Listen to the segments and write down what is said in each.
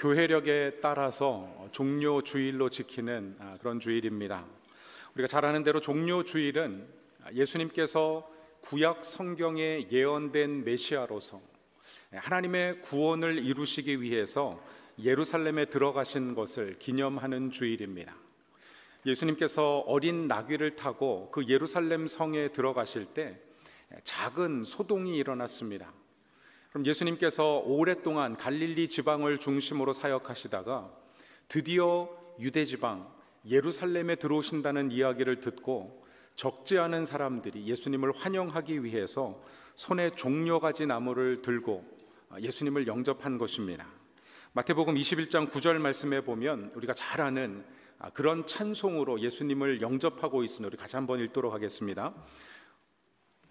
교회력에 따라서 종료 주일로 지키는 아, 그런 주일입니다. 우리가 잘 아는 대로 종료 주일은 예수님께서 구약 성경에 예언된 메시아로서 하나님의 구원을 이루시기 위해서 예루살렘에 들어가신 것을 기념하는 주일입니다. 예수님께서 어린 나귀를 타고 그 예루살렘 성에 들어가실 때 작은 소동이 일어났습니다. 그럼 예수님께서 오랫동안 갈릴리 지방을 중심으로 사역하시다가 드디어 유대 지방 예루살렘에 들어오신다는 이야기를 듣고 적지 않은 사람들이 예수님을 환영하기 위해서 손에 종려가지 나무를 들고 예수님을 영접한 것입니다. 마태복음 21장 9절 말씀에 보면 우리가 잘 아는 그런 찬송으로 예수님을 영접하고 있습니 우리 같이 한번 읽도록 하겠습니다.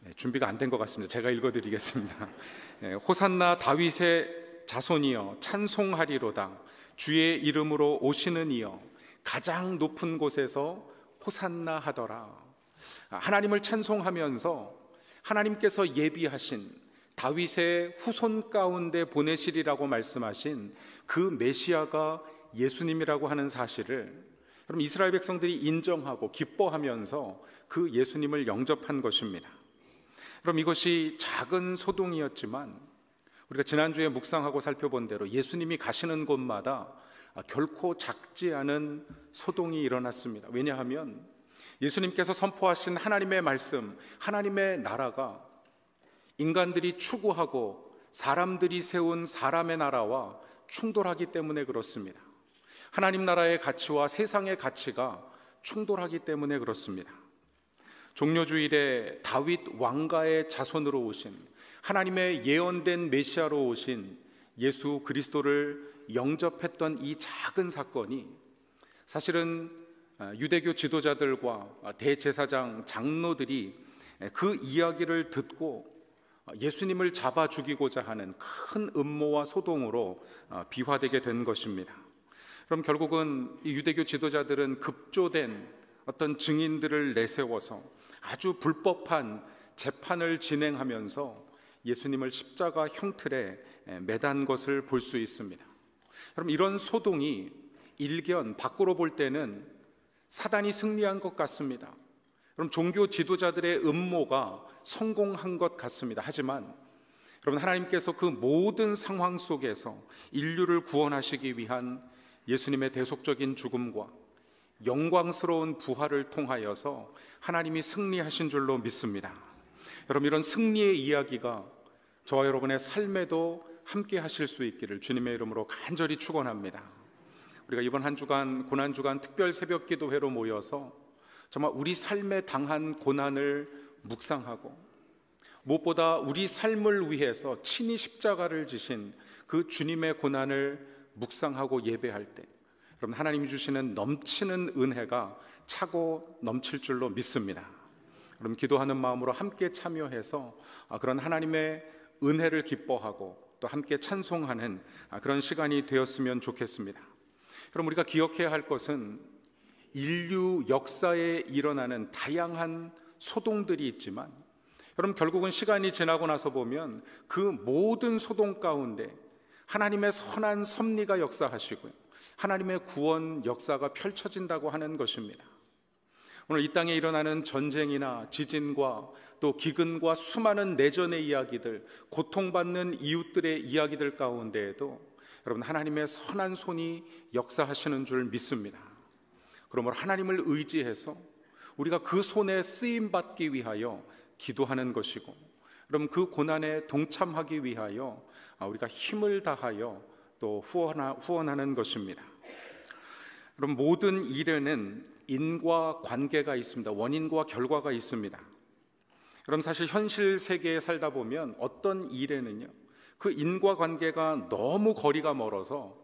네, 준비가 안 된 것 같습니다. 제가 읽어드리겠습니다. 네, 호산나 다윗의 자손이여 찬송하리로다 주의 이름으로 오시는 이여 가장 높은 곳에서 호산나 하더라. 하나님을 찬송하면서 하나님께서 예비하신 다윗의 후손 가운데 보내시리라고 말씀하신 그 메시아가 예수님이라고 하는 사실을 그럼 이스라엘 백성들이 인정하고 기뻐하면서 그 예수님을 영접한 것입니다. 그럼 이것이 작은 소동이었지만 우리가 지난주에 묵상하고 살펴본 대로 예수님이 가시는 곳마다 결코 작지 않은 소동이 일어났습니다. 왜냐하면 예수님께서 선포하신 하나님의 말씀, 하나님의 나라가 인간들이 추구하고 사람들이 세운 사람의 나라와 충돌하기 때문에 그렇습니다. 하나님 나라의 가치와 세상의 가치가 충돌하기 때문에 그렇습니다. 종료주일에 다윗 왕가의 자손으로 오신 하나님의 예언된 메시아로 오신 예수 그리스도를 영접했던 이 작은 사건이 사실은 아, 유대교 지도자들과 대제사장 장로들이 그 이야기를 듣고 아, 예수님을 잡아 죽이고자 하는 큰 음모와 소동으로 아, 비화되게 된 것입니다. 그럼 결국은 유대교 지도자들은 급조된 어떤 증인들을 내세워서 아주 불법한 재판을 진행하면서 예수님을 십자가 형틀에 매단 것을 볼 수 있습니다. 여러분 이런 소동이 일견 밖으로 볼 때는 사단이 승리한 것 같습니다. 그럼 종교 지도자들의 음모가 성공한 것 같습니다. 하지만 여러분 하나님께서 그 모든 상황 속에서 인류를 구원하시기 위한 예수님의 대속적인 죽음과 영광스러운 부활을 통하여서 하나님이 승리하신 줄로 믿습니다. 여러분 이런 승리의 이야기가 저와 여러분의 삶에도 함께 하실 수 있기를 주님의 이름으로 간절히 축원합니다. 우리가 이번 한 주간 고난 주간 특별 새벽 기도회로 모여서 정말 우리 삶에 당한 고난을 묵상하고 무엇보다 우리 삶을 위해서 친히 십자가를 지신 그 주님의 고난을 묵상하고 예배할 때 여러분 하나님이 주시는 넘치는 은혜가 차고 넘칠 줄로 믿습니다. 그럼 기도하는 마음으로 함께 참여해서 아, 그런 하나님의 은혜를 기뻐하고 또 함께 찬송하는 아, 그런 시간이 되었으면 좋겠습니다. 그럼 우리가 기억해야 할 것은 인류 역사에 일어나는 다양한 소동들이 있지만 여러분 결국은 시간이 지나고 나서 보면 그 모든 소동 가운데 하나님의 선한 섭리가 역사하시고요. 하나님의 구원 역사가 펼쳐진다고 하는 것입니다. 오늘 이 땅에 일어나는 전쟁이나 지진과 또 기근과 수많은 내전의 이야기들, 고통받는 이웃들의 이야기들 가운데에도 여러분 하나님의 선한 손이 역사하시는 줄 믿습니다. 그러므로 하나님을 의지해서 우리가 그 손에 쓰임 받기 위하여 기도하는 것이고, 그럼 그 고난에 동참하기 위하여 우리가 힘을 다하여 또 후원하, 는 것입니다. 그럼 모든 일에는 인과 관계가 있습니다. 원인과 결과가 있습니다. 그럼 사실 현실 세계에 살다 보면 어떤 일에는요, 그 인과 관계가 너무 거리가 멀어서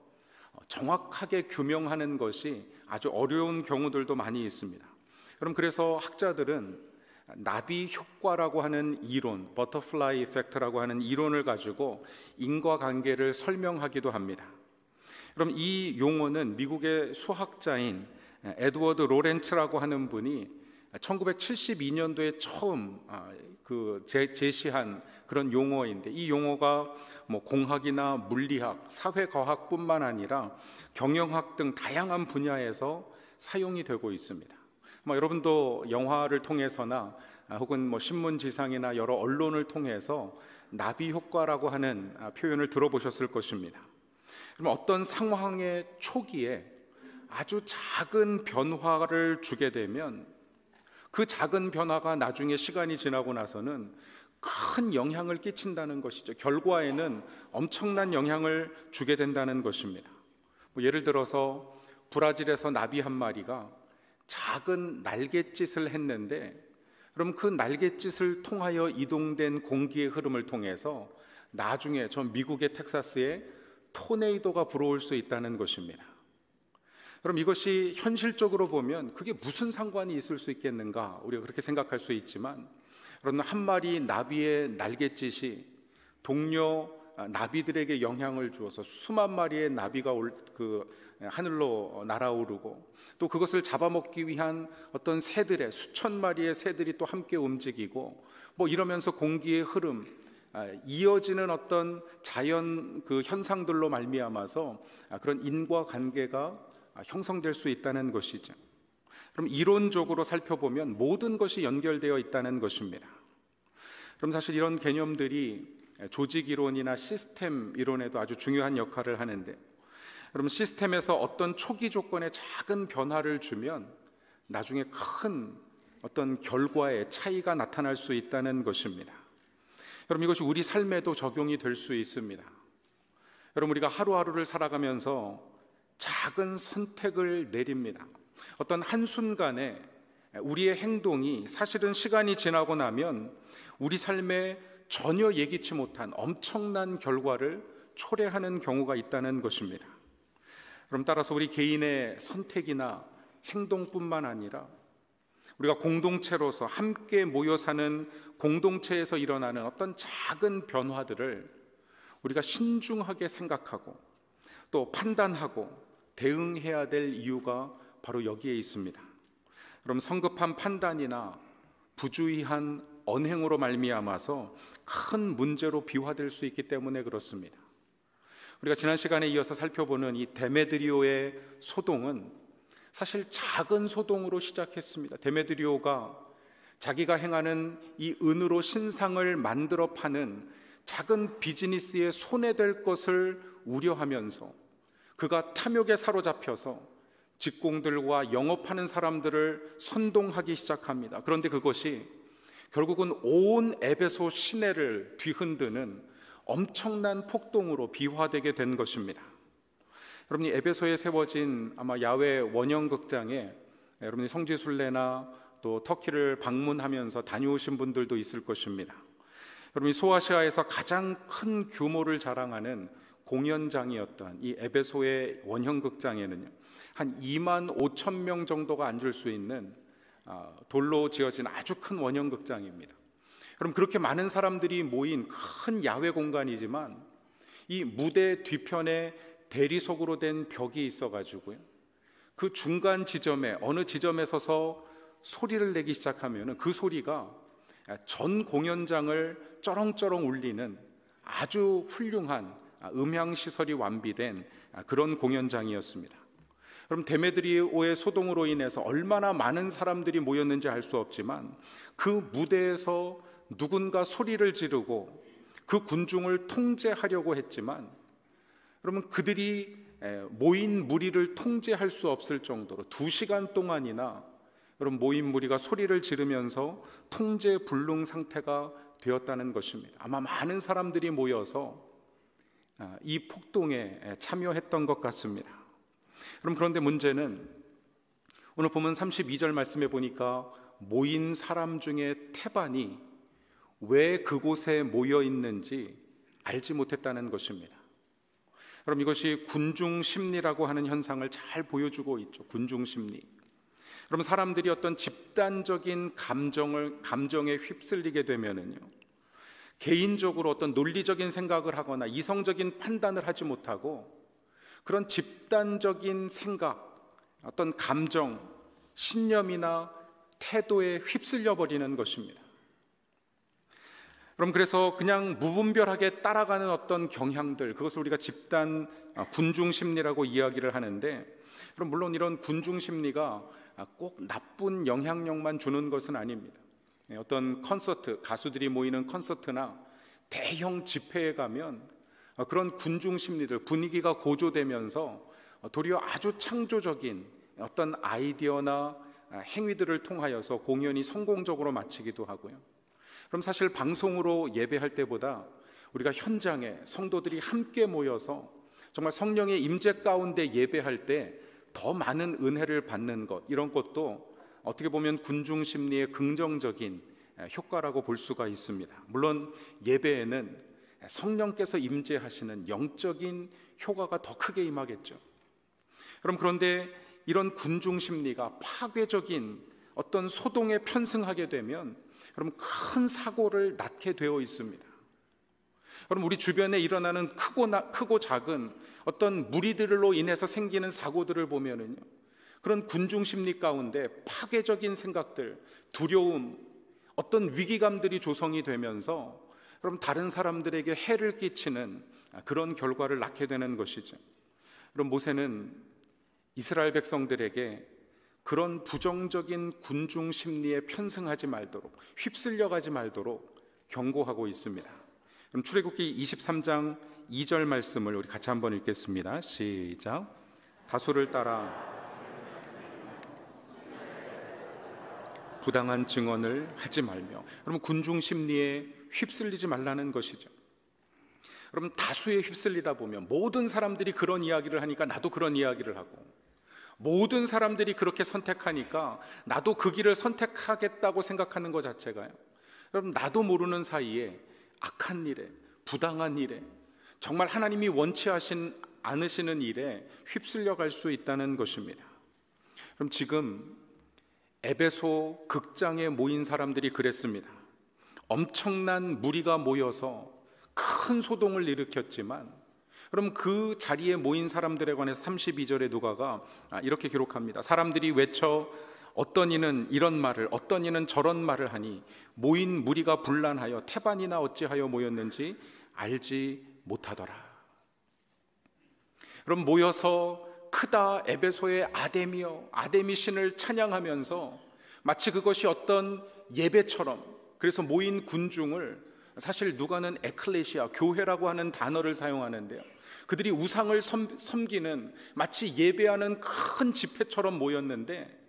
정확하게 규명하는 것이 아주 어려운 경우들도 많이 있습니다. 그럼 그래서 학자들은 나비 효과라고 하는 이론, 버터플라이 이펙트라고 하는 이론을 가지고 인과관계를 설명하기도 합니다. 그럼 이 용어는 미국의 수학자인 에드워드 로렌츠라고 하는 분이 1972년도에 처음 아, 그 제시한 그런 용어인데 이 용어가 뭐 공학이나 물리학, 사회과학뿐만 아니라 경영학 등 다양한 분야에서 사용이 되고 있습니다. 뭐 여러분도 영화를 통해서나 아, 혹은 뭐 신문지상이나 여러 언론을 통해서 나비 효과라고 하는 아, 표현을 들어보셨을 것입니다. 그럼 어떤 상황의 초기에 아주 작은 변화를 주게 되면 그 작은 변화가 나중에 시간이 지나고 나서는 큰 영향을 끼친다는 것이죠. 결과에는 엄청난 영향을 주게 된다는 것입니다. 뭐 예를 들어서 브라질에서 나비 한 마리가 작은 날갯짓을 했는데 그럼 그 날갯짓을 통하여 이동된 공기의 흐름을 통해서 나중에 전 미국의 텍사스에 토네이도가 불어올 수 있다는 것입니다. 그럼 이것이 현실적으로 보면 그게 무슨 상관이 있을 수 있겠는가 우리가 그렇게 생각할 수 있지만 그러한 마리 나비의 날갯짓이 동료 나비들에게 영향을 주어서 수만 마리의 나비가 올, 그 예, 하늘로 어, 날아오르고 또 그것을 잡아먹기 위한 어떤 새들의 수천 마리의 새들이 또 함께 움직이고 뭐 이러면서 공기의 흐름 아, 이어지는 어떤 자연 그 현상들로 말미암아서 아, 그런 인과 관계가 아, 형성될 수 있다는 것이죠. 그럼 이론적으로 살펴보면 모든 것이 연결되어 있다는 것입니다. 그럼 사실 이런 개념들이 예, 조직 이론이나 시스템 이론에도 아주 중요한 역할을 하는데 여러분 시스템에서 어떤 초기 조건에 작은 변화를 주면 나중에 큰 어떤 결과의 차이가 나타날 수 있다는 것입니다. 여러분 이것이 우리 삶에도 적용이 될 수 있습니다. 여러분 우리가 하루하루를 살아가면서 작은 선택을 내립니다. 어떤 한순간에 우리의 행동이 사실은 시간이 지나고 나면 우리 삶에 전혀 예기치 못한 엄청난 결과를 초래하는 경우가 있다는 것입니다. 그럼 따라서 우리 개인의 선택이나 행동뿐만 아니라 우리가 공동체로서 함께 모여 사는 공동체에서 일어나는 어떤 작은 변화들을 우리가 신중하게 생각하고 또 판단하고 대응해야 될 이유가 바로 여기에 있습니다. 그럼 성급한 판단이나 부주의한 언행으로 말미암아서 큰 문제로 비화될 수 있기 때문에 그렇습니다. 우리가 지난 시간에 이어서 살펴보는 이 데메드리오의 소동은 사실 작은 소동으로 시작했습니다. 데메드리오가 자기가 행하는 이 은으로 신상을 만들어 파는 작은 비즈니스에 손해될 것을 우려하면서 그가 탐욕에 사로잡혀서 직공들과 영업하는 사람들을 선동하기 시작합니다. 그런데 그것이 결국은 온 에베소 시내를 뒤흔드는 엄청난 폭동으로 비화되게 된 것입니다. 여러분이 에베소에 세워진 아마 야외 원형 극장에 여러분이 성지순례나 또 터키를 방문하면서 다녀오신 분들도 있을 것입니다. 여러분이 소아시아에서 가장 큰 규모를 자랑하는 공연장이었던 이 에베소의 원형 극장에는요. 한 2만 5천 명 정도가 앉을 수 있는 아, 돌로 지어진 아주 큰 원형 극장입니다. 그럼 그렇게 많은 사람들이 모인 큰 야외 공간이지만 이 무대 뒤편에 대리석으로 된 벽이 있어가지고요. 그 중간 지점에 어느 지점에 서서 소리를 내기 시작하면 그 소리가 전 공연장을 쩌렁쩌렁 울리는 아주 훌륭한 음향 시설이 완비된 그런 공연장이었습니다. 그럼 데메드리오의 소동으로 인해서 얼마나 많은 사람들이 모였는지 알 수 없지만 그 무대에서 누군가 소리를 지르고 그 군중을 통제하려고 했지만 그러면 그들이 모인 무리를 통제할 수 없을 정도로 두 시간 동안이나 여러분 모인 무리가 소리를 지르면서 통제 불능 상태가 되었다는 것입니다. 아마 많은 사람들이 모여서 아, 이 폭동에 참여했던 것 같습니다. 그럼 그런데 문제는 오늘 보면 32절 말씀에 보니까 모인 사람 중에 태반이 왜 그곳에 모여 있는지 알지 못했다는 것입니다. 그럼 이것이 군중 심리라고 하는 현상을 잘 보여주고 있죠. 군중 심리. 그럼 사람들이 어떤 집단적인 감정을 감정에 휩쓸리게 되면은요. 개인적으로 어떤 논리적인 생각을 하거나 이성적인 판단을 하지 못하고 그런 집단적인 생각, 어떤 감정, 신념이나 태도에 휩쓸려 버리는 것입니다. 그럼 그래서 그냥 무분별하게 따라가는 어떤 경향들 그것을 우리가 집단 아, 군중 심리라고 이야기를 하는데 그럼 물론 이런 군중 심리가 아, 꼭 나쁜 영향력만 주는 것은 아닙니다. 네, 어떤 콘서트 가수들이 모이는 콘서트나 대형 집회에 가면 아, 그런 군중 심리들 분위기가 고조되면서 도리어 아주 창조적인 어떤 아이디어나 행위들을 통하여서 공연이 성공적으로 마치기도 하고요. 그럼 사실 방송으로 예배할 때보다 우리가 현장에 성도들이 함께 모여서 정말 성령의 임재 가운데 예배할 때 더 많은 은혜를 받는 것 이런 것도 어떻게 보면 군중 심리의 긍정적인 효과라고 볼 수가 있습니다. 물론 예배에는 성령께서 임재하시는 영적인 효과가 더 크게 임하겠죠. 그럼 그런데 이런 군중 심리가 파괴적인 어떤 소동에 편승하게 되면 여러분 큰 사고를 낳게 되어 있습니다. 여러분 우리 주변에 일어나는 크고 나, 크고 작은 어떤 무리들로 인해서 생기는 사고들을 보면은요. 그런 군중 심리 가운데 파괴적인 생각들, 두려움, 어떤 위기감들이 조성이 되면서 그럼 다른 사람들에게 해를 끼치는 그런 결과를 낳게 되는 것이죠. 그럼 모세는 이스라엘 백성들에게 그런 부정적인 군중 심리에 편승하지 말도록 휩쓸려 가지 말도록 경고하고 있습니다. 그럼 출애굽기 23장 2절 말씀을 우리 같이 한번 읽겠습니다. 시작. 다수를 따라 부당한 증언을 하지 말며 여러 군중 심리에 휩쓸리지 말라는 것이죠. 그럼 다수에 휩쓸리다 보면 모든 사람들이 그런 이야기를 하니까 나도 그런 이야기를 하고 모든 사람들이 그렇게 선택하니까 나도 그 길을 선택하겠다고 생각하는 것 자체가요. 여러분, 나도 모르는 사이에 악한 일에, 부당한 일에, 정말 하나님이 원치 하신 않으시는 일에 휩쓸려 갈 수 있다는 것입니다. 그럼 지금 에베소 극장에 모인 사람들이 그랬습니다. 엄청난 무리가 모여서 큰 소동을 일으켰지만 그럼 그 자리에 모인 사람들에 관해서 32절의 누가가 아, 이렇게 기록합니다. 사람들이 외쳐 어떤 이는 이런 말을 어떤 이는 저런 말을 하니 모인 무리가 분란하여 태반이나 어찌하여 모였는지 알지 못하더라. 그럼 모여서 크다 에베소의 아데미어 아데미 신을 찬양하면서 마치 그것이 어떤 예배처럼 그래서 모인 군중을 사실 누가는 에클레시아 교회라고 하는 단어를 사용하는데요. 그들이 우상을 섬, 기는 마치 예배하는 큰 집회처럼 모였는데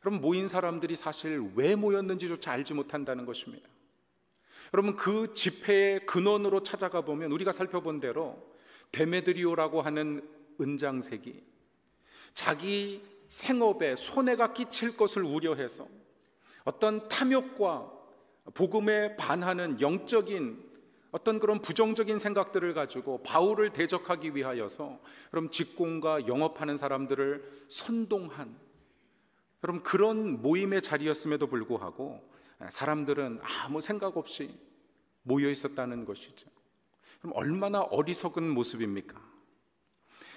그럼 모인 사람들이 사실 왜 모였는지조차 알지 못한다는 것입니다. 여러분 그 집회의 근원으로 찾아가 보면 우리가 살펴본 대로 데메드리오라고 하는 은장색이 자기 생업에 손해가 끼칠 것을 우려해서 어떤 탐욕과 복음에 반하는 영적인 어떤 그런 부정적인 생각들을 가지고 바울을 대적하기 위하여서 그럼 직공과 영업하는 사람들을 선동한 그럼 그런 모임의 자리였음에도 불구하고 사람들은 아무 생각 없이 모여 있었다는 것이죠. 그럼 얼마나 어리석은 모습입니까?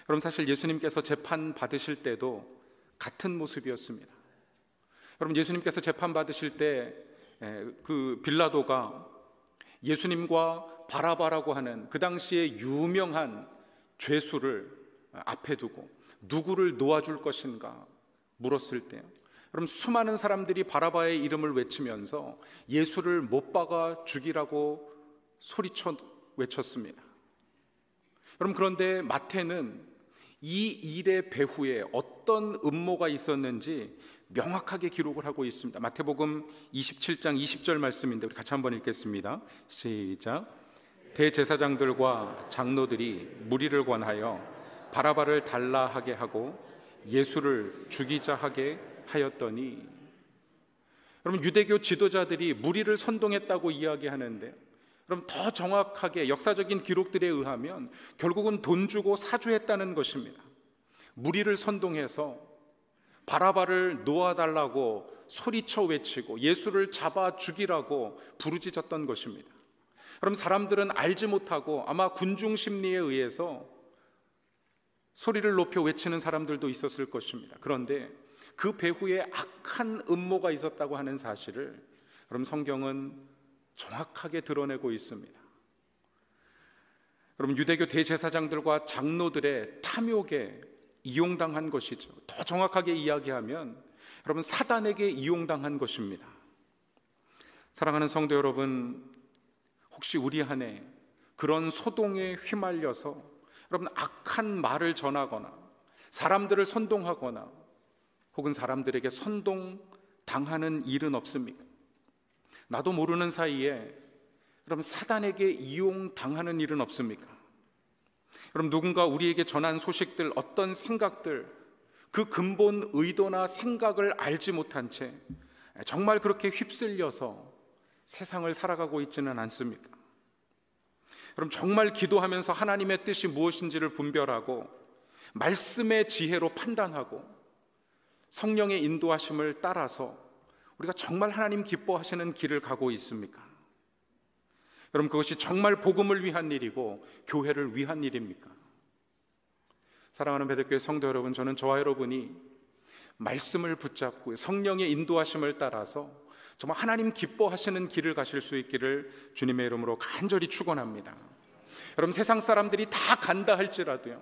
그럼 사실 예수님께서 재판 받으실 때도 같은 모습이었습니다. 그럼 예수님께서 재판 받으실 때 그 빌라도가 예수님과 바라바라고 하는 그 당시에 유명한 죄수를 앞에 두고 누구를 놓아줄 것인가 물었을 때 그럼 수많은 사람들이 바라바의 이름을 외치면서 예수를 못 박아 죽이라고 소리쳐 외쳤습니다. 그럼 그런데 마태는 이 일의 배후에 어떤 음모가 있었는지 명확하게 기록을 하고 있습니다. 마태복음 27장 20절 말씀인데 우리 같이 한번 읽겠습니다. 시작. 대제사장들과 장로들이 무리를 권하여 바라바를 달라 하게 하고 예수를 죽이자 하게 하였더니 여러 유대교 지도자들이 무리를 선동했다고 이야기하는데 그럼 더 정확하게 역사적인 기록들에 의하면 결국은 돈 주고 사주했다는 것입니다. 무리를 선동해서 바라바를 놓아달라고 소리쳐 외치고 예수를 잡아 죽이라고 부르짖었던 것입니다. 그럼 사람들은 알지 못하고 아마 군중 심리에 의해서 소리를 높여 외치는 사람들도 있었을 것입니다. 그런데 그 배후에 악한 음모가 있었다고 하는 사실을 그럼 성경은 정확하게 드러내고 있습니다. 그럼 유대교 대제사장들과 장로들의 탐욕에 이용당한 것이죠. 더 정확하게 이야기하면 여러분 사단에게 이용당한 것입니다. 사랑하는 성도 여러분, 혹시 우리 안에 그런 소동에 휘말려서 여러분 악한 말을 전하거나 사람들을 선동하거나 혹은 사람들에게 선동당하는 일은 없습니까? 나도 모르는 사이에 여러분 사단에게 이용당하는 일은 없습니까? 여러분 누군가 우리에게 전한 소식들 어떤 생각들 그 근본 의도나 생각을 알지 못한 채 정말 그렇게 휩쓸려서 세상을 살아가고 있지는 않습니까? 그럼 정말 기도하면서 하나님의 뜻이 무엇인지를 분별하고 말씀의 지혜로 판단하고 성령의 인도하심을 따라서 우리가 정말 하나님 기뻐하시는 길을 가고 있습니까? 여러분 그것이 정말 복음을 위한 일이고 교회를 위한 일입니까? 사랑하는 베드교회 성도 여러분, 저는 저와 여러분이 말씀을 붙잡고 성령의 인도하심을 따라서 정말 하나님 기뻐하시는 길을 가실 수 있기를 주님의 이름으로 간절히 축원합니다. 여러분 세상 사람들이 다 간다 할지라도요.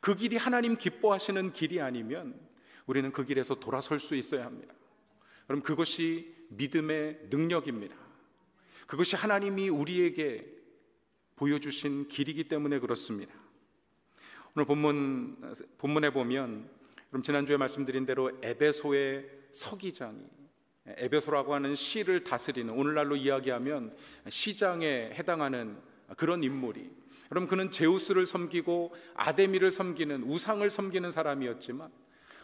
그 길이 하나님 기뻐하시는 길이 아니면 우리는 그 길에서 돌아설 수 있어야 합니다. 여러분 그것이 믿음의 능력입니다. 그것이 하나님이 우리에게 보여주신 길이기 때문에 그렇습니다. 오늘 본문 본문에 보면 그럼 지난주에 말씀드린 대로 에베소의 서기장이 에베소라고 하는 시를 다스리는 오늘날로 이야기하면 시장에 해당하는 그런 인물이 그럼 그는 제우스를 섬기고 아데미를 섬기는 우상을 섬기는 사람이었지만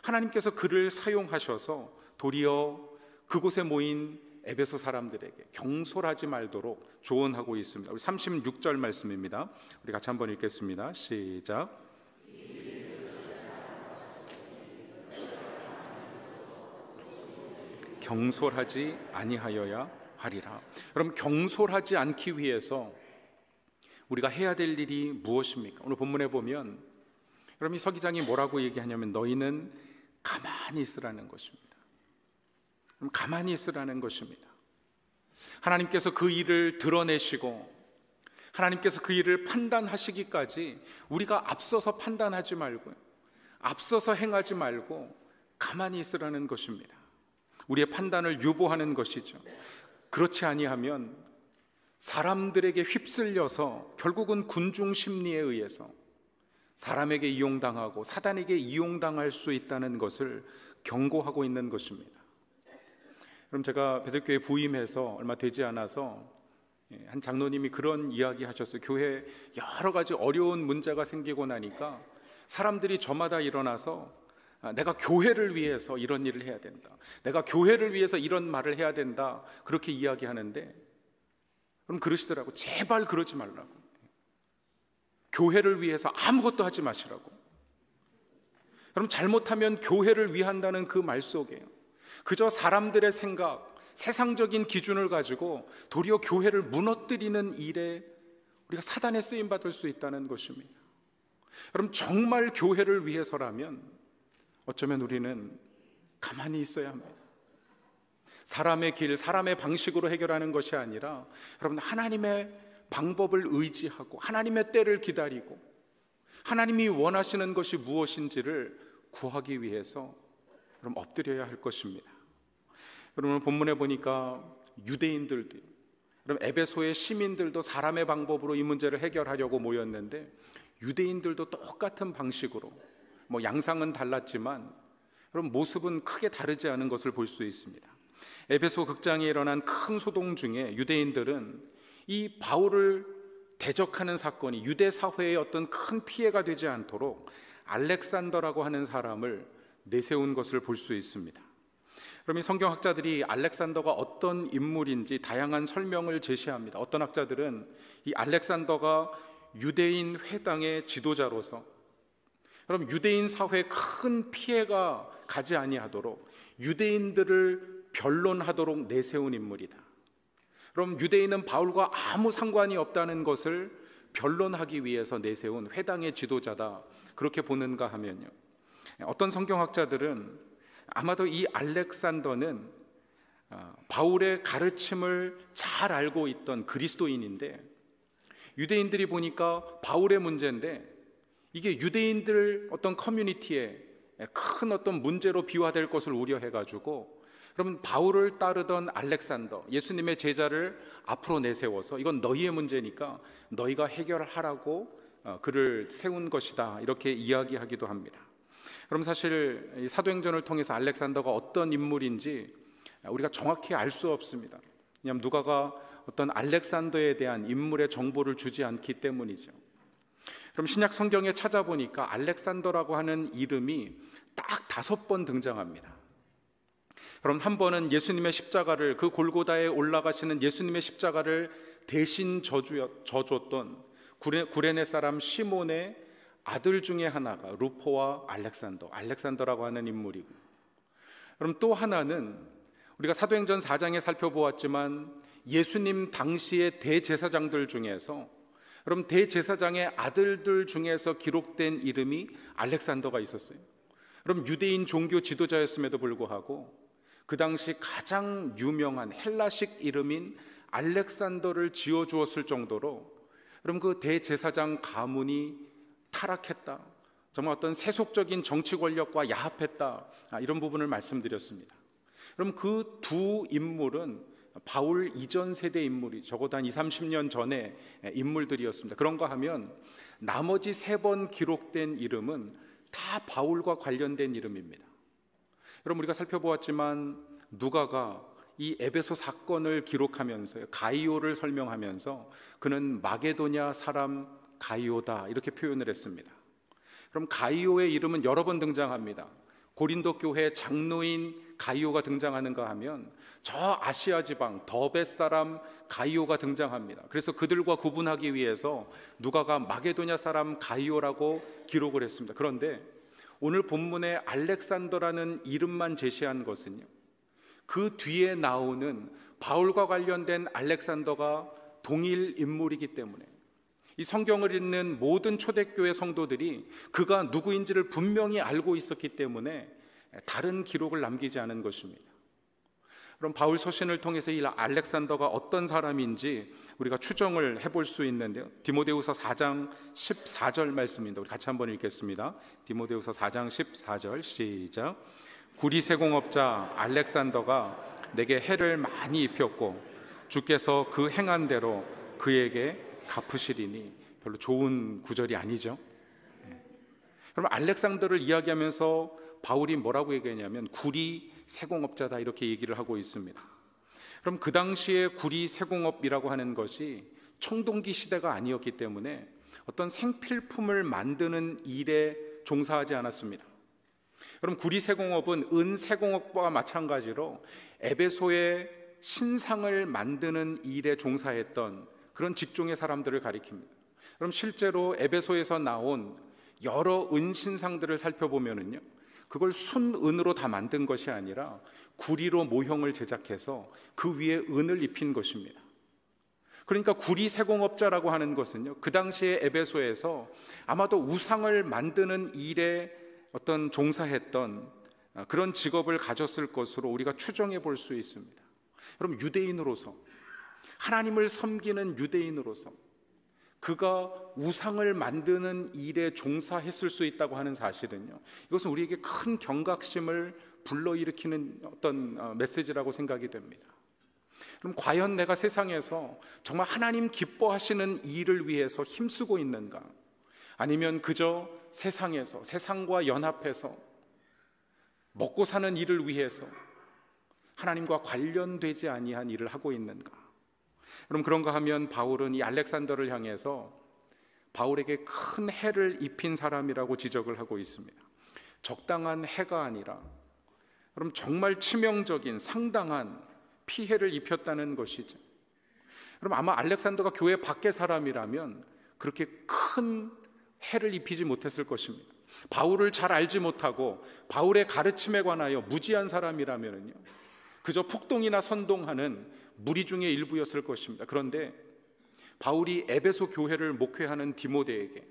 하나님께서 그를 사용하셔서 도리어 그곳에 모인 에베소 사람들에게 경솔하지 말도록 조언하고 있습니다. 우리 36절 말씀입니다. 우리 같이 한번 읽겠습니다. 시작. 경솔하지 아니하여야 하리라. 여러 경솔하지 않기 위해서 우리가 해야 될 일이 무엇입니까? 오늘 본문에 보면 여러분 이 서기장이 뭐라고 얘기하냐면 너희는 가만히 있으라는 것입니다. 가만히 있으라는 것입니다. 하나님께서 그 일을 드러내시고 하나님께서 그 일을 판단하시기까지 우리가 앞서서 판단하지 말고 앞서서 행하지 말고 가만히 있으라는 것입니다. 우리의 판단을 유보하는 것이죠. 그렇지 아니하면 사람들에게 휩쓸려서 결국은 군중 심리에 의해서 사람에게 이용당하고 사단에게 이용당할 수 있다는 것을 경고하고 있는 것입니다. 그럼 제가 베들교회 부임해서 얼마 되지 않아서 예, 한 장로님이 그런 이야기 하셨어요. 교회 여러 가지 어려운 문제가 생기고 나니까 사람들이 저마다 일어나서 아, 내가 교회를 위해서 이런 일을 해야 된다. 내가 교회를 위해서 이런 말을 해야 된다. 그렇게 이야기하는데 그럼 그러시더라고. 제발 그러지 말라고. 교회를 위해서 아무것도 하지 마시라고. 그럼 잘못하면 교회를 위한다는 그 말 속에 그저 사람들의 생각, 세상적인 기준을 가지고 도리어 교회를 무너뜨리는 일에 우리가 사단에 쓰임 받을 수 있다는 것입니다. 여러분 정말 교회를 위해서라면 어쩌면 우리는 가만히 있어야 합니다. 사람의 길, 사람의 방식으로 해결하는 것이 아니라 여러분 하나님의 방법을 의지하고 하나님의 때를 기다리고 하나님이 원하시는 것이 무엇인지를 구하기 위해서 여러분 엎드려야 할 것입니다. 여러분 본문에 보니까 유대인들도 여러 에베소의 시민들도 사람의 방법으로 이 문제를 해결하려고 모였는데 유대인들도 똑같은 방식으로 뭐 양상은 달랐지만 그런 모습은 크게 다르지 않은 것을 볼 수 있습니다. 에베소 극장에 일어난 큰 소동 중에 유대인들은 이 바울을 대적하는 사건이 유대 사회의 어떤 큰 피해가 되지 않도록 알렉산더라고 하는 사람을 내세운 것을 볼 수 있습니다. 그럼 이 성경학자들이 알렉산더가 어떤 인물인지 다양한 설명을 제시합니다. 어떤 학자들은 이 알렉산더가 유대인 회당의 지도자로서 그럼 유대인 사회에 큰 피해가 가지 아니하도록 유대인들을 변론하도록 내세운 인물이다. 그럼 유대인은 바울과 아무 상관이 없다는 것을 변론하기 위해서 내세운 회당의 지도자다. 그렇게 보는가 하면요. 어떤 성경학자들은 아마도 이 알렉산더는 어, 바울의 가르침을 잘 알고 있던 그리스도인인데 유대인들이 보니까 바울의 문제인데 이게 유대인들 어떤 커뮤니티에 큰 어떤 문제로 비화될 것을 우려해가지고 그러면 바울을 따르던 알렉산더 예수님의 제자를 앞으로 내세워서 이건 너희의 문제니까 너희가 해결하라고 어, 그를 세운 것이다 이렇게 이야기하기도 합니다. 그럼 사실 이 사도행전을 통해서 알렉산더가 어떤 인물인지 우리가 정확히 알 수 없습니다. 왜냐하면 누가가 어떤 알렉산더에 대한 인물의 정보를 주지 않기 때문이죠. 그럼 신약 성경에 찾아보니까 알렉산더라고 하는 이름이 딱 다섯 번 등장합니다. 그럼 한 번은 예수님의 십자가를 그 골고다에 올라가시는 예수님의 십자가를 대신 저주, 줬던 구레네 사람 시몬의 아들 중에 하나가 루포와 알렉산더, 알렉산더라고 하는 인물이고 그럼 또 하나는 우리가 사도행전 4장에 살펴보았지만 예수님 당시의 대제사장들 중에서 그럼 대제사장의 아들들 중에서 기록된 이름이 알렉산더가 있었어요. 그럼 유대인 종교 지도자였음에도 불구하고 그 당시 가장 유명한 헬라식 이름인 알렉산더를 지어 주었을 정도로 그럼 그 대제사장 가문이 타락했다. 정말 어떤 세속적인 정치 권력과 야합했다. 아, 이런 부분을 말씀드렸습니다. 그럼 그 두 인물은 바울 이전 세대 인물이 적어도 한 2, 30년 전에 인물들이었습니다. 그런가 하면 나머지 세 번 기록된 이름은 다 바울과 관련된 이름입니다. 여러분 우리가 살펴보았지만 누가가 이 에베소 사건을 기록하면서 가이오를 설명하면서 그는 마게도냐 사람 가이오다 이렇게 표현을 했습니다. 그럼 가이오의 이름은 여러 번 등장합니다. 고린도 교회 장로인 가이오가 등장하는가 하면 저 아시아 지방 더베 사람 가이오가 등장합니다. 그래서 그들과 구분하기 위해서 누가가 마게도냐 사람 가이오라고 기록을 했습니다. 그런데 오늘 본문에 알렉산더라는 이름만 제시한 것은요. 그 뒤에 나오는 바울과 관련된 알렉산더가 동일 인물이기 때문에 이 성경을 읽는 모든 초대교회 성도들이 그가 누구인지를 분명히 알고 있었기 때문에 다른 기록을 남기지 않은 것입니다. 그럼 바울 서신을 통해서 이 알렉산더가 어떤 사람인지 우리가 추정을 해 볼 수 있는데요. 디모데후서 4장 14절 말씀입니다. 우리 같이 한번 읽겠습니다. 디모데후서 4장 14절 시작. 구리 세공업자 알렉산더가 내게 해를 많이 입혔고 주께서 그 행한 대로 그에게 갚으시리니 별로 좋은 구절이 아니죠. 네. 그럼 알렉산더를 이야기하면서 바울이 뭐라고 얘기했냐면 구리 세공업자다 이렇게 얘기를 하고 있습니다. 그럼 그 당시에 구리 세공업이라고 하는 것이 청동기 시대가 아니었기 때문에 어떤 생필품을 만드는 일에 종사하지 않았습니다. 그럼 구리 세공업은 은 세공업과 마찬가지로 에베소의 신상을 만드는 일에 종사했던 그런 직종의 사람들을 가리킵니다. 그럼 실제로 에베소에서 나온 여러 은신상들을 살펴보면은요. 그걸 순은으로 다 만든 것이 아니라 구리로 모형을 제작해서 그 위에 은을 입힌 것입니다. 그러니까 구리 세공업자라고 하는 것은요, 그 당시에 에베소에서 아마도 우상을 만드는 일에 어떤 종사했던 아, 그런 직업을 가졌을 것으로 우리가 추정해 볼 수 있습니다. 그럼 유대인으로서 하나님을 섬기는 유대인으로서 그가 우상을 만드는 일에 종사했을 수 있다고 하는 사실은요. 이것은 우리에게 큰 경각심을 불러일으키는 어떤 어, 메시지라고 생각이 됩니다. 그럼 과연 내가 세상에서 정말 하나님 기뻐하시는 일을 위해서 힘쓰고 있는가? 아니면 그저 세상에서, 세상과 연합해서 먹고 사는 일을 위해서 하나님과 관련되지 아니한 일을 하고 있는가? 그럼 그런가 하면 바울은 이 알렉산더를 향해서 바울에게 큰 해를 입힌 사람이라고 지적을 하고 있습니다. 적당한 해가 아니라 그럼 정말 치명적인 상당한 피해를 입혔다는 것이죠. 그럼 아마 알렉산더가 교회 밖의 사람이라면 그렇게 큰 해를 입히지 못했을 것입니다. 바울을 잘 알지 못하고 바울의 가르침에 관하여 무지한 사람이라면요. 그저 폭동이나 선동하는 무리 중의 일부였을 것입니다. 그런데 바울이 에베소 교회를 목회하는 디모데에게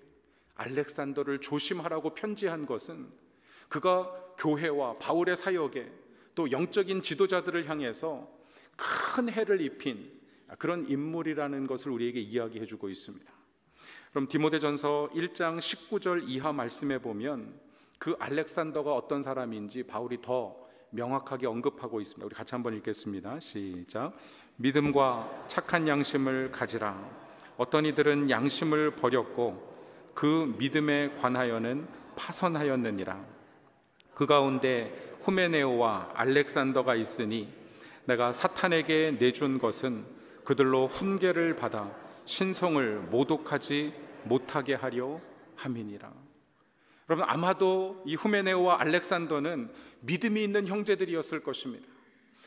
알렉산더를 조심하라고 편지한 것은 그가 교회와 바울의 사역에 또 영적인 지도자들을 향해서 큰 해를 입힌 그런 인물이라는 것을 우리에게 이야기해 주고 있습니다. 그럼 디모데전서 1장 19절 이하 말씀에 보면 그 알렉산더가 어떤 사람인지 바울이 더 명확하게 언급하고 있습니다. 우리 같이 한번 읽겠습니다. 시작. 믿음과 착한 양심을 가지라. 어떤 이들은 양심을 버렸고 그 믿음에 관하여는 파선하였느니라. 그 가운데 후메네오와 알렉산더가 있으니 내가 사탄에게 내준 것은 그들로 훈계를 받아 신성을 모독하지 못하게 하려 함이니라. 여러분 아마도 이 후메네오와 알렉산더는 믿음이 있는 형제들이었을 것입니다.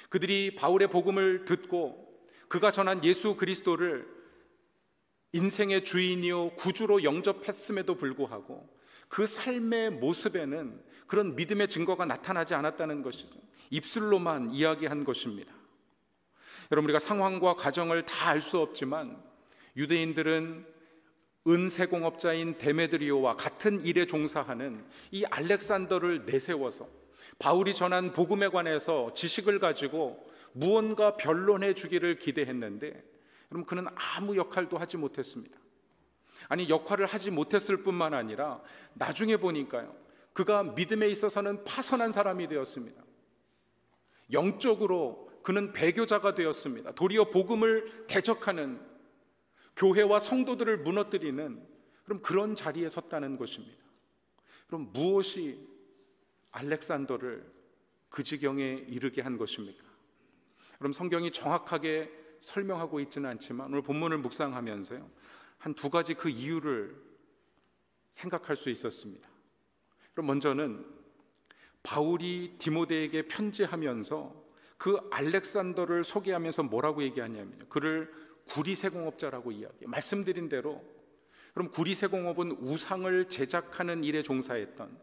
그들이 바울의 복음을 듣고 그가 전한 예수 그리스도를 인생의 주인이요 구주로 영접했음에도 불구하고 그 삶의 모습에는 그런 믿음의 증거가 나타나지 않았다는 것이죠. 입술로만 이야기한 것입니다. 여러분 우리가 상황과 과정을 다 알 수 없지만 유대인들은 은세공업자인 데메드리오와 같은 일에 종사하는 이 알렉산더를 내세워서 바울이 전한 복음에 관해서 지식을 가지고 무언가 변론해 주기를 기대했는데 그럼 그는 아무 역할도 하지 못했습니다. 아니 역할을 하지 못했을 뿐만 아니라 나중에 보니까요. 그가 믿음에 있어서는 파선한 사람이 되었습니다. 영적으로 그는 배교자가 되었습니다. 도리어 복음을 대적하는 교회와 성도들을 무너뜨리는 그럼 그런 자리에 섰다는 것입니다. 그럼 무엇이 알렉산더를 그 지경에 이르게 한 것입니까? 그럼 성경이 정확하게 설명하고 있지는 않지만 오늘 본문을 묵상하면서요 한 두 가지 그 이유를 생각할 수 있었습니다. 그럼 먼저는 바울이 디모데에게 편지하면서 그 알렉산더를 소개하면서 뭐라고 얘기하냐면요 그를 구리세공업자라고 이야기해요. 말씀드린 대로 그럼 구리세공업은 우상을 제작하는 일에 종사했던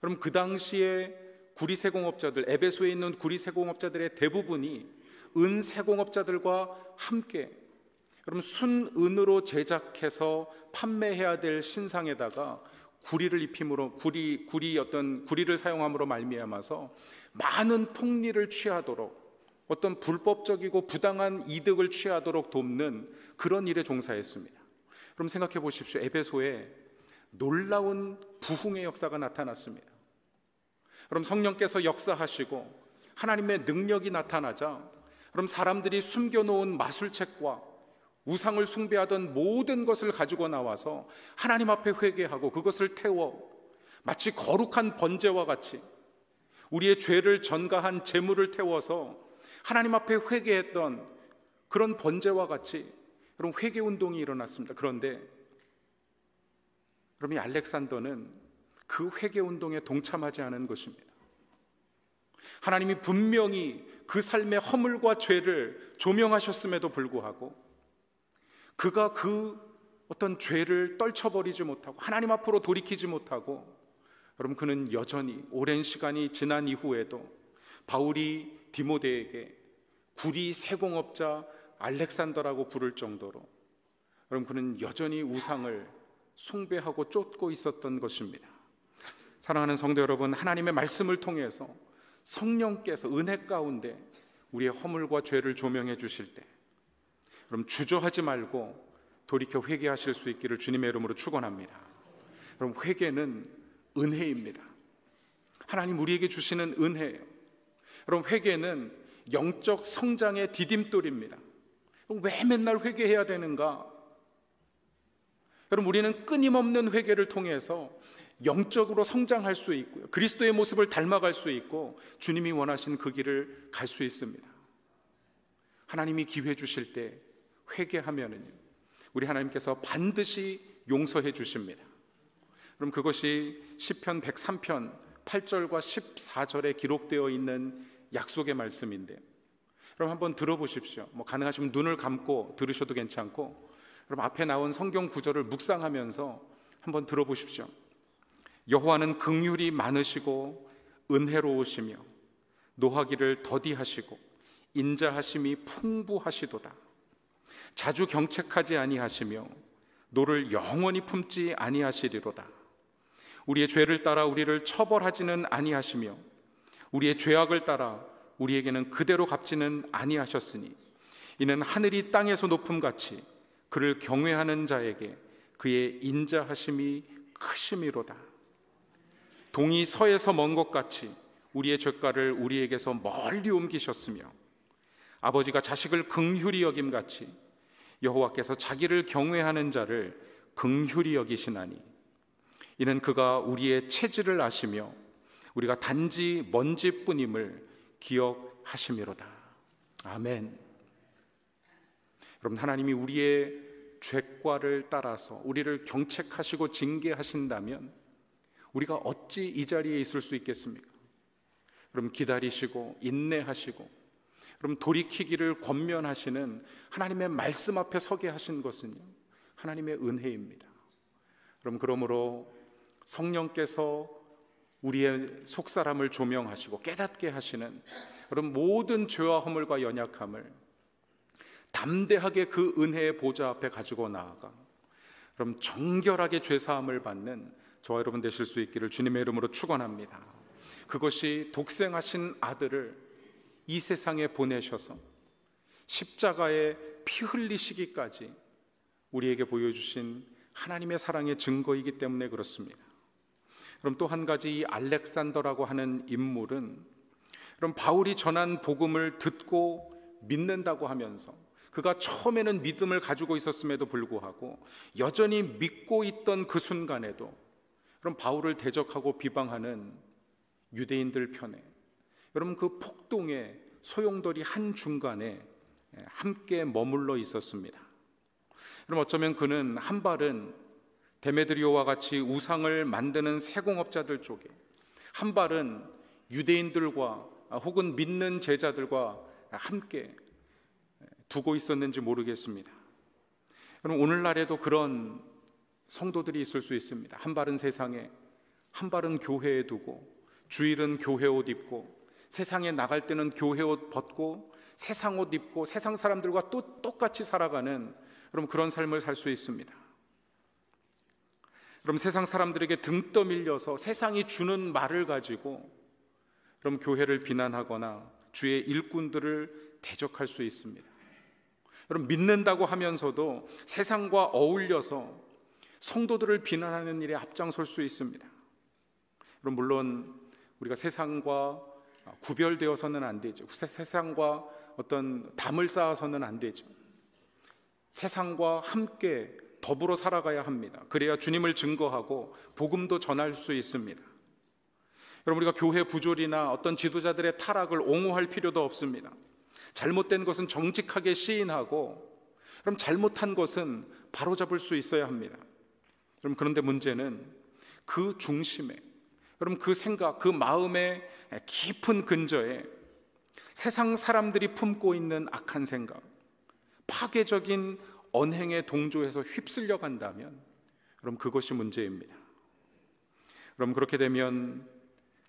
그럼 그 당시에 구리세공업자들 에베소에 있는 구리세공업자들의 대부분이 은세공업자들과 함께 그럼 순은으로 제작해서 판매해야 될 신상에다가 구리를 입힘으로 구리 구리 어떤 구리를 사용함으로 말미암아서 많은 폭리를 취하도록 어떤 불법적이고 부당한 이득을 취하도록 돕는 그런 일에 종사했습니다. 그럼 생각해 보십시오. 에베소에 놀라운 부흥의 역사가 나타났습니다. 그럼 성령께서 역사하시고 하나님의 능력이 나타나자 그럼 사람들이 숨겨놓은 마술책과 우상을 숭배하던 모든 것을 가지고 나와서 하나님 앞에 회개하고 그것을 태워 마치 거룩한 번제와 같이 우리의 죄를 전가한 제물을 태워서 하나님 앞에 회개했던 그런 번제와 같이 그런 회개 운동이 일어났습니다. 그런데 그러면 알렉산더는 그 회개 운동에 동참하지 않은 것입니다. 하나님이 분명히 그 삶의 허물과 죄를 조명하셨음에도 불구하고 그가 그 어떤 죄를 떨쳐버리지 못하고 하나님 앞으로 돌이키지 못하고 여러분 그는 여전히 오랜 시간이 지난 이후에도 바울이 디모데에게 구리 세공업자 알렉산더라고 부를 정도로 여러분 그는 여전히 우상을 숭배하고 쫓고 있었던 것입니다. 사랑하는 성도 여러분, 하나님의 말씀을 통해서 성령께서 은혜 가운데 우리의 허물과 죄를 조명해 주실 때 그럼 주저하지 말고 돌이켜 회개하실 수 있기를 주님의 이름으로 축원합니다. 그럼 회개는 은혜입니다. 하나님 우리에게 주시는 은혜예요. 여러분 회개는 영적 성장의 디딤돌입니다. 왜 맨날 회개해야 되는가? 여러분 우리는 끊임없는 회개를 통해서 영적으로 성장할 수 있고요. 그리스도의 모습을 닮아갈 수 있고 주님이 원하신 그 길을 갈 수 있습니다. 하나님이 기회 주실 때회개하면은 우리 하나님께서 반드시 용서해 주십니다. 그럼 그것이 시편 103편 8절과 14절에 기록되어 있는 약속의 말씀인데 여러분 한번 들어보십시오. 뭐 가능하시면 눈을 감고 들으셔도 괜찮고 여러 앞에 나온 성경 구절을 묵상하면서 한번 들어보십시오. 여호와는 긍휼이 많으시고 은혜로우시며 노하기를 더디하시고 인자하심이 풍부하시도다. 자주 경책하지 아니하시며 노를 영원히 품지 아니하시리로다. 우리의 죄를 따라 우리를 처벌하지는 아니하시며 우리의 죄악을 따라 우리에게는 그대로 갚지는 아니하셨으니 이는 하늘이 땅에서 높음 같이 그를 경외하는 자에게 그의 인자하심이 크심이로다. 동이 서에서 먼 것 같이 우리의 죄가를 우리에게서 멀리 옮기셨으며 아버지가 자식을 긍휼히 여김 같이 여호와께서 자기를 경외하는 자를 긍휼히 여기시나니 이는 그가 우리의 체질을 아시며 우리가 단지 먼지뿐임을 기억하시이로다 아멘. 여러분 하나님이 우리의 죄과를 따라서 우리를 경책하시고 징계하신다면 우리가 어찌 이 자리에 있을 수 있겠습니까? 그럼 기다리시고 인내하시고 그럼 돌이키기를 권면하시는 하나님의 말씀 앞에 서게 하신 것은요. 하나님의 은혜입니다. 그럼 그러므로 성령께서 우리의 속사람을 조명하시고 깨닫게 하시는 그런 모든 죄와 허물과 연약함을 담대하게 그 은혜의 보좌 앞에 가지고 나아가 그럼 정결하게 죄 사함을 받는 저와 여러분 되실 수 있기를 주님의 이름으로 축원합니다. 그것이 독생하신 아들을 이 세상에 보내셔서 십자가에 피 흘리시기까지 우리에게 보여주신 하나님의 사랑의 증거이기 때문에 그렇습니다. 그럼 또 한 가지 이 알렉산더라고 하는 인물은 그럼 바울이 전한 복음을 듣고 믿는다고 하면서 그가 처음에는 믿음을 가지고 있었음에도 불구하고 여전히 믿고 있던 그 순간에도 그럼 바울을 대적하고 비방하는 유대인들 편에 여러분 그 폭동의 소용돌이 한 중간에 함께 머물러 있었습니다. 그럼 어쩌면 그는 한 발은 데메드리오와 같이 우상을 만드는 세공업자들 쪽에 한 발은 유대인들과 혹은 믿는 제자들과 함께 두고 있었는지 모르겠습니다. 그럼 오늘날에도 그런 성도들이 있을 수 있습니다. 한 발은 세상에, 한 발은 교회에 두고, 주일은 교회 옷 입고, 세상에 나갈 때는 교회 옷 벗고, 세상 옷 입고, 세상 사람들과 또 똑같이 살아가는 그럼 그런 삶을 살 수 있습니다. 그럼 세상 사람들에게 등 떠밀려서 세상이 주는 말을 가지고 그럼 교회를 비난하거나 주의 일꾼들을 대적할 수 있습니다. 여러 믿는다고 하면서도 세상과 어울려서 성도들을 비난하는 일에 앞장설 수 있습니다. 그럼 물론 우리가 세상과 구별되어서는 안 되죠. 세상과 어떤 담을 쌓아서는 안 되죠. 세상과 함께 더불어 살아가야 합니다. 그래야 주님을 증거하고 복음도 전할 수 있습니다. 여러분 우리가 교회 부조리나 어떤 지도자들의 타락을 옹호할 필요도 없습니다. 잘못된 것은 정직하게 시인하고 그럼 잘못한 것은 바로잡을 수 있어야 합니다. 여러 그런데 문제는 그 중심에 여러분 그 생각 그 마음의 깊은 근저에 세상 사람들이 품고 있는 악한 생각 파괴적인 언행에 동조해서 휩쓸려 간다면 그럼 그것이 문제입니다. 그럼 그렇게 되면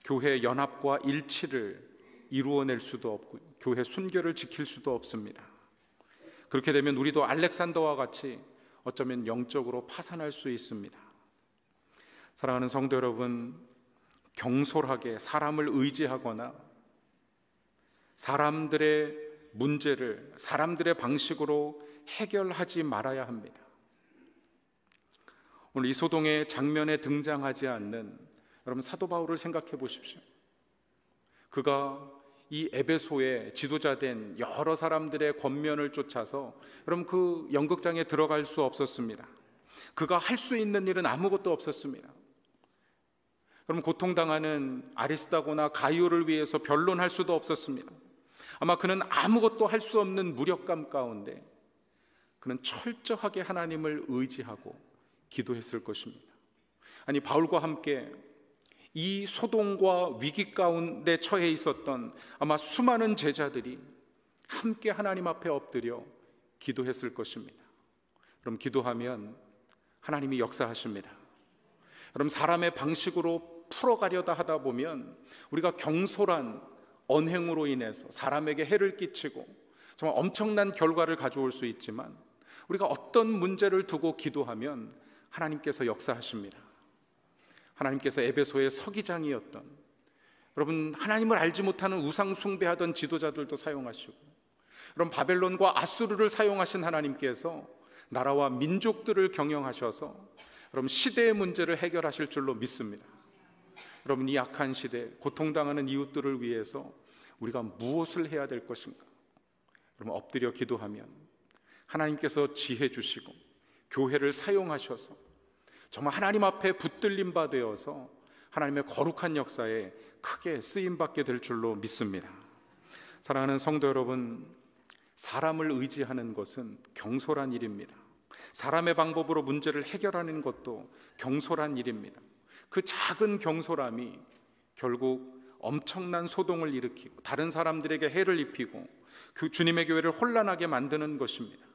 교회 연합과 일치를 이루어낼 수도 없고 교회 순결을 지킬 수도 없습니다. 그렇게 되면 우리도 알렉산더와 같이 어쩌면 영적으로 파산할 수 있습니다. 사랑하는 성도 여러분, 경솔하게 사람을 의지하거나 사람들의 문제를 사람들의 방식으로 해결하지 말아야 합니다. 오늘 이 소동의 장면에 등장하지 않는 여러분 사도 바울을 생각해 보십시오. 그가 이 에베소의 지도자된 여러 사람들의 권면을 쫓아서 여러분 그 연극장에 들어갈 수 없었습니다. 그가 할 수 있는 일은 아무것도 없었습니다. 그럼 고통당하는 아리스다고나 가이를 위해서 변론할 수도 없었습니다. 아마 그는 아무것도 할 수 없는 무력감 가운데 그는 철저하게 하나님을 의지하고 기도했을 것입니다. 아니, 바울과 함께 이 소동과 위기 가운데 처해 있었던 아마 수많은 제자들이 함께 하나님 앞에 엎드려 기도했을 것입니다. 그럼 기도하면 하나님이 역사하십니다. 그럼 사람의 방식으로 풀어가려다 하다 보면 우리가 경솔한 언행으로 인해서 사람에게 해를 끼치고 정말 엄청난 결과를 가져올 수 있지만 우리가 어떤 문제를 두고 기도하면 하나님께서 역사하십니다. 하나님께서 에베소의 서기장이었던 여러분 하나님을 알지 못하는 우상 숭배하던 지도자들도 사용하시고 그런 바벨론과 아수르를 사용하신 하나님께서 나라와 민족들을 경영하셔서 여러 시대의 문제를 해결하실 줄로 믿습니다. 여러분 이 약한 시대 고통당하는 이웃들을 위해서 우리가 무엇을 해야 될 것인가? 여러 엎드려 기도하면 하나님께서 지혜 주시고 교회를 사용하셔서 정말 하나님 앞에 붙들림 받으어서 하나님의 거룩한 역사에 크게 쓰임 받게 될 줄로 믿습니다. 사랑하는 성도 여러분, 사람을 의지하는 것은 경솔한 일입니다. 사람의 방법으로 문제를 해결하는 것도 경솔한 일입니다. 그 작은 경솔함이 결국 엄청난 소동을 일으키고 다른 사람들에게 해를 입히고 그 주님의 교회를 혼란하게 만드는 것입니다.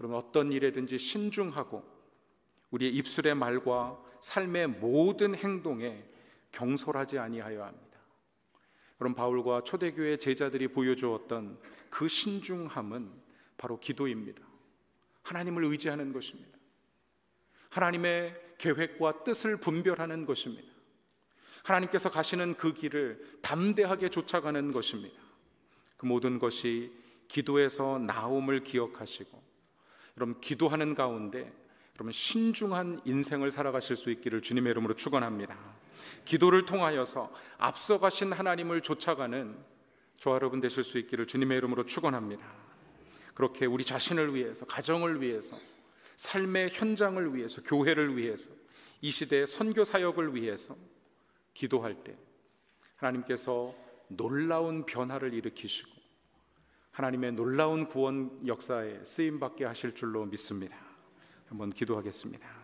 여러분 어떤 일에든지 신중하고 우리의 입술의 말과 삶의 모든 행동에 경솔하지 아니하여 합니다. 여러 바울과 초대교회 제자들이 보여주었던 그 신중함은 바로 기도입니다. 하나님을 의지하는 것입니다. 하나님의 계획과 뜻을 분별하는 것입니다. 하나님께서 가시는 그 길을 담대하게 쫓아가는 것입니다. 그 모든 것이 기도에서 나옴을 기억하시고 여러분 기도하는 가운데 여러분 신중한 인생을 살아가실 수 있기를 주님의 이름으로 축원합니다. 기도를 통하여서 앞서가신 하나님을 쫓아가는 저 여러분 되실 수 있기를 주님의 이름으로 축원합니다. 그렇게 우리 자신을 위해서, 가정을 위해서, 삶의 현장을 위해서, 교회를 위해서, 이 시대의 선교 사역을 위해서 기도할 때 하나님께서 놀라운 변화를 일으키시고 하나님의 놀라운 구원 역사에 쓰임 받게 하실 줄로 믿습니다. 한번 기도하겠습니다.